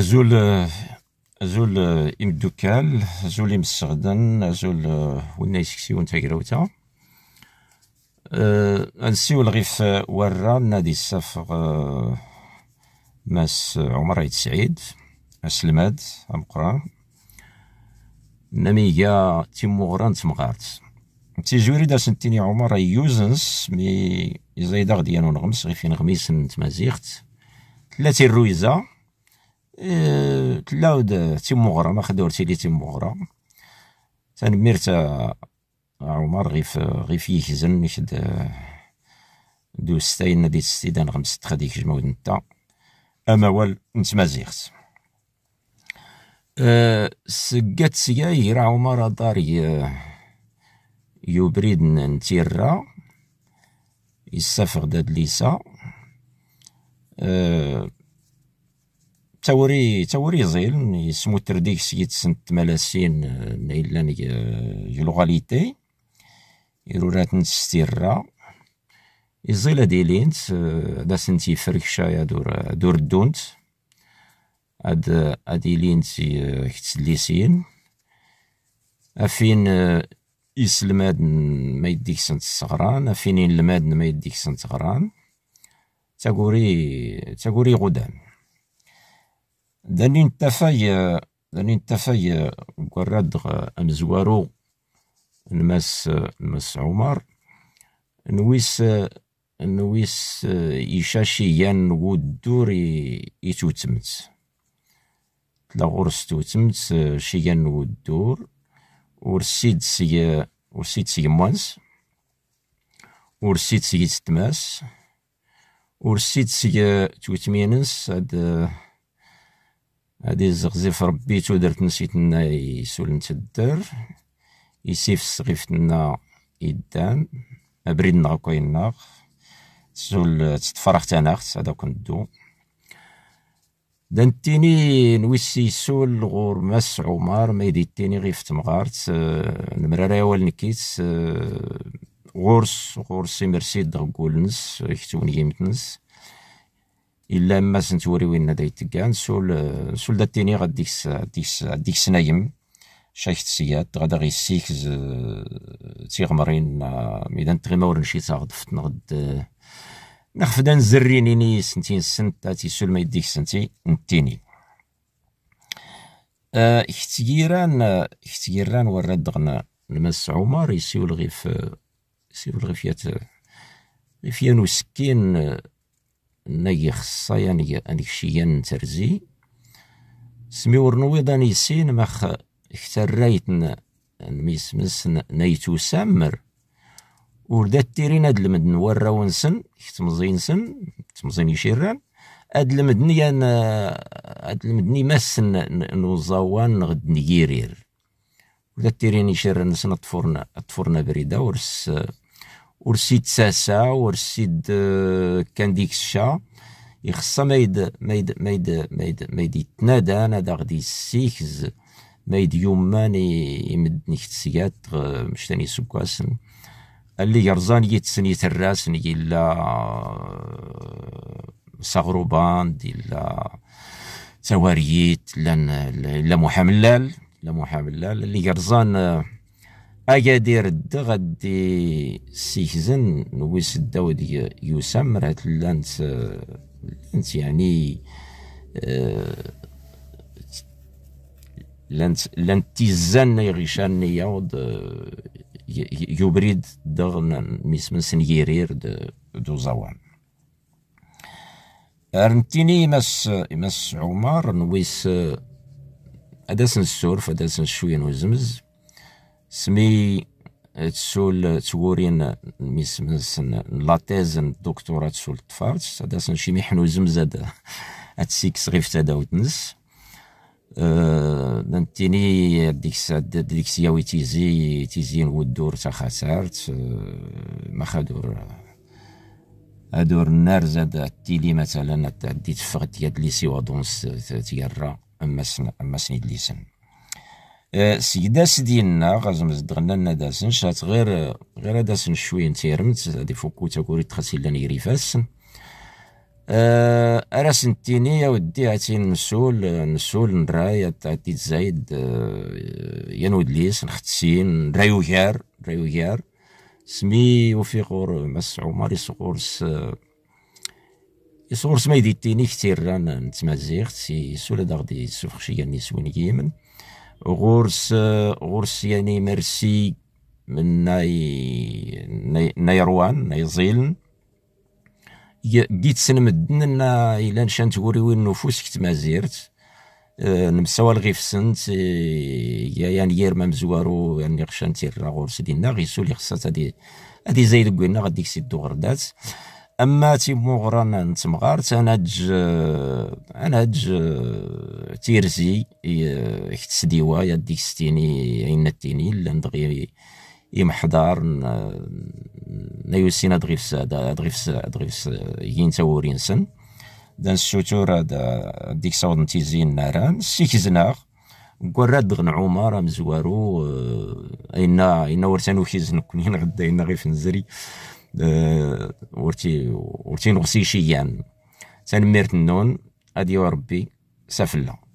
زول زول ام دوكال زول ام السغدن زول وين يسكسيون تاكراوتا أه نسيول غيف ورا نادي السفغ آه، ماس عمر عيد سعيد أسلماد أمقران نميجا تيموغران تمغارت تيجوري دا سنتيني عمر يوزنس مي زايدا غديانو نغمس غيفين غميس نتمازيغت ثلاثين الرويزه تلاود إيه، تيمغرا ما خدورتي لي تيمغرا تنميرت عمر غيف غيف يهزن يشد آه، دوستاين دي ستيدان غمس تخديك جمود نتا اموال نتمازيغت أه سقات سياي را عمر داري يبريد نتيرا يسافر داد ليسا أه توري توري زيل يسموتر ديكس يتسن تمالاسين إلا آه، يلوغاليتي يرورات نستيرا يزيل هادي لينت آه، دا سنتي فركشايا دور دور دونت هاد هادي لينت كتسليسين آه، افين يسلماد ما يديك سنت الصغران افين المادن ما يديك سنت غران تاغوري تاغوري غدام Danin tafay, danin tafay gwerrad amezwaru n Mass n Mass Umar, n wis n wis icaciyen n wuddur i tutment. Tella ɣur-s tutment ciyen n wuddur, ur sid seg ur sid seg mma-s, ur sid seg yessetma-s, ur sid seg tuttriwin-nnes ad هادي الزغزيف ربيتو درت نسيتنا يسولمت الدر يسيف السغيفتنا يدان ابريدنا ناغ تسول تتفرغ تناخت هذا كندو دانتيني نويسي يسول غور مس عمر ما يديتيني غير في تمغارت آه، المرارة وال نكيت آه، غورس غورس مرسيد دغ كولنس يمتنس الا ما سنت وين دا كاع سول سول داتيني غاديكس ديكس ديكس نايم شايخ تسيات غادا غي سيكز تيغمرين ميدان تغيما ورنشيت تاغد فتن غد نخفدا نزرينيني سنتين سنت تاتي سول ما يديك سنتي نتيني اختيران اختيران ورد دغنا المس عمر يسيول غيف يسيول غيفيات غيفيا نسكين ناي خصا يعني شيان نترزي سمي ورنويضا نيسين مخ كترايتن نميسمس نايتو سامر وردا تيرين هاد المدن وراو نسن كتمزين سن تمزين يشيران هاد المدن يان هاد المدن مسن نوزاوان غد نيرير ودا تيرين يشيران نسن طفورنا طفورنا بريدة ورس ورسيد ساسا ورسيد آه، كان ديك الشا يخصها ما يد ما يد ما يد ما يد ما يد يتنادى انا دا غادي يسيكز ما يد يومان يمد نيخت سيات آه، مش تاني سبكاسن اللي يرزان يتسني تراسن يلا آه، صغروبان ديلا تواريت لا لا محاملال لا محاملال اللي يرزان اكادير الد غادي سيكزن نويس الداو دي يوسام راه تلانت يعني، آه، لانت يعني لانت لانت تيزان يغيشان نياود يبريد دغن ميسمن سنيرير دو زوان ارنتيني مس مس عمر نويس آه، ادسن السورف اداس شويه نوزمز سمي تسول تورين ميسمسن لاتيز الدكتوراه تسول الطفارت هذا شي حنو زمزاد اتسيكس غيف تداوت نس آه، نتيني ديك ديك سياوي تيزي تيزي ودور تا خسارت آه، ما خادور ادور النار زاد تيلي مثلا تعدي تفغت يد ليسي ودونس تيرا اما سن اما سن آه، سيدا سدينا غاز مزدغنا لنا شات غير غير داسن شوي نتيرمت هادي فوكوتا كوري تخاسي لان يريفاسن أه راس نتيني يا ودي عتي نسول نسول نراي عتي زايد آه، يا نود ليس نختسين نرايو غير نرايو غير سمي غور مس عمر يسقور يصغرس ما يدي تيني كتير نتمازيخت سي سولا داغدي يعني نسوين كيمن غورس غورس يعني مرسي من ناي نيروان ناي روان ناي زيلن جيت سنمدن انا الا نشان توريوي النفوس كت مازيرت أه، نمسوال غي أه، يا يعني يير مزوارو يعني غشان تير غورس ديالنا غيسولي خصها هادي هادي زايد كوينا غاديك سيدو غردات اما تيموغرا نتمغارت انا هج انا هج تيرزي اختسديوا يا ديك ستيني اين التيني لندغي يمحضر نيوسينا دغيفس دغيفس دغيفس يين سن دان السوتور ديك صوت نتيزين ناران سيكزناغ قراد دغن عمر مزوارو اينا آه، اينا ورثانو كيزن كنين غدا اينا غير فنزري آه، ورتي ورتي نغسي شيان يعني. تنميرت النون اديو ربي سافلا